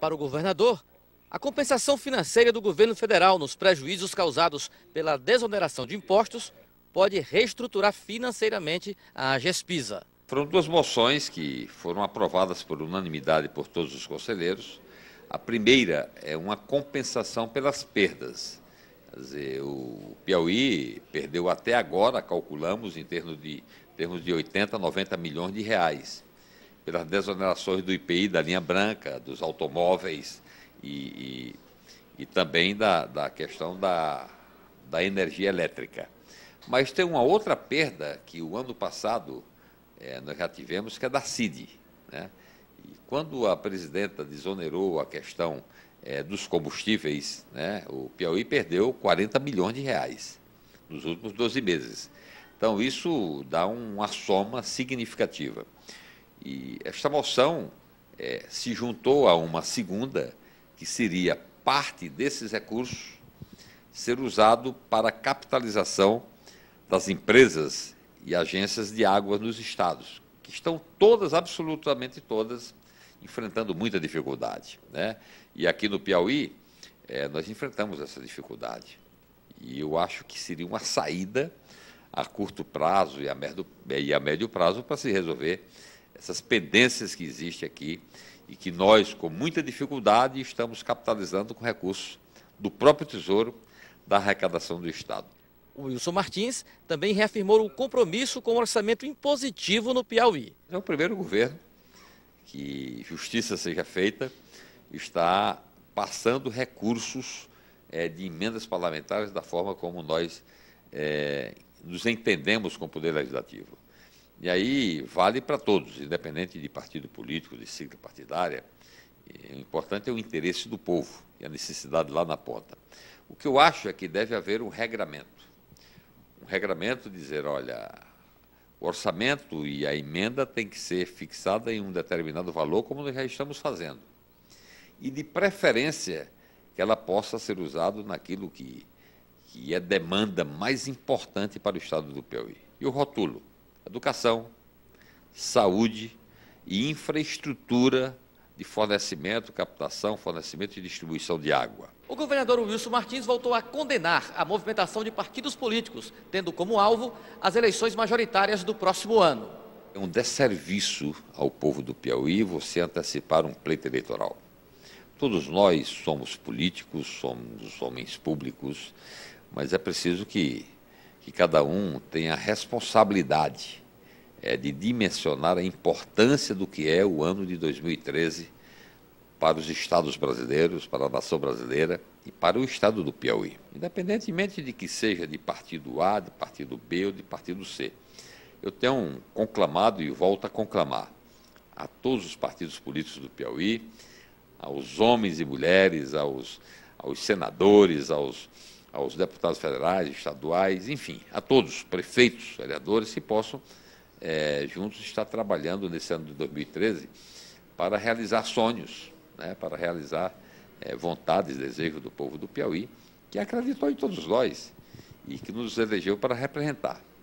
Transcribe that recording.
Para o governador, a compensação financeira do governo federal nos prejuízos causados pela desoneração de impostos pode reestruturar financeiramente a GESPISA. Foram duas moções que foram aprovadas por unanimidade por todos os conselheiros. A primeira é uma compensação pelas perdas. Quer dizer, o Piauí perdeu até agora, calculamos, em termos de, em termos de 80, 90 milhões de reais pelas desonerações do IPI, da linha branca, dos automóveis e, e, e também da, da questão da, da energia elétrica. Mas tem uma outra perda que o ano passado é, nós já tivemos, que é da CID. Né? E quando a presidenta desonerou a questão é, dos combustíveis, né, o Piauí perdeu 40 milhões de reais nos últimos 12 meses. Então, isso dá uma soma significativa. E esta moção é, se juntou a uma segunda, que seria parte desses recursos ser usado para a capitalização das empresas e agências de água nos estados, que estão todas, absolutamente todas, enfrentando muita dificuldade. Né? E aqui no Piauí, é, nós enfrentamos essa dificuldade. E eu acho que seria uma saída a curto prazo e a e a médio prazo para se resolver essas pendências que existem aqui e que nós, com muita dificuldade, estamos capitalizando com recursos do próprio Tesouro, da arrecadação do Estado. O Wilson Martins também reafirmou o compromisso com o orçamento impositivo no Piauí. É o primeiro governo que justiça seja feita, está passando recursos é, de emendas parlamentares da forma como nós é, nos entendemos com o Poder Legislativo. E aí vale para todos, independente de partido político, de sigla partidária. O é importante é o interesse do povo e a necessidade lá na ponta. O que eu acho é que deve haver um regramento. Um regramento dizer, olha, o orçamento e a emenda tem que ser fixada em um determinado valor, como nós já estamos fazendo. E de preferência que ela possa ser usada naquilo que, que é demanda mais importante para o Estado do Piauí. E o rotulo educação, saúde e infraestrutura de fornecimento, captação, fornecimento e distribuição de água. O governador Wilson Martins voltou a condenar a movimentação de partidos políticos, tendo como alvo as eleições majoritárias do próximo ano. É um desserviço ao povo do Piauí você antecipar um pleito eleitoral. Todos nós somos políticos, somos homens públicos, mas é preciso que que cada um tem a responsabilidade é, de dimensionar a importância do que é o ano de 2013 para os estados brasileiros, para a nação brasileira e para o estado do Piauí, independentemente de que seja de partido A, de partido B ou de partido C. Eu tenho conclamado e volto a conclamar a todos os partidos políticos do Piauí, aos homens e mulheres, aos, aos senadores, aos aos deputados federais, estaduais, enfim, a todos, prefeitos, vereadores, que possam é, juntos estar trabalhando nesse ano de 2013 para realizar sonhos, né, para realizar é, vontades, desejos do povo do Piauí, que acreditou em todos nós e que nos elegeu para representar.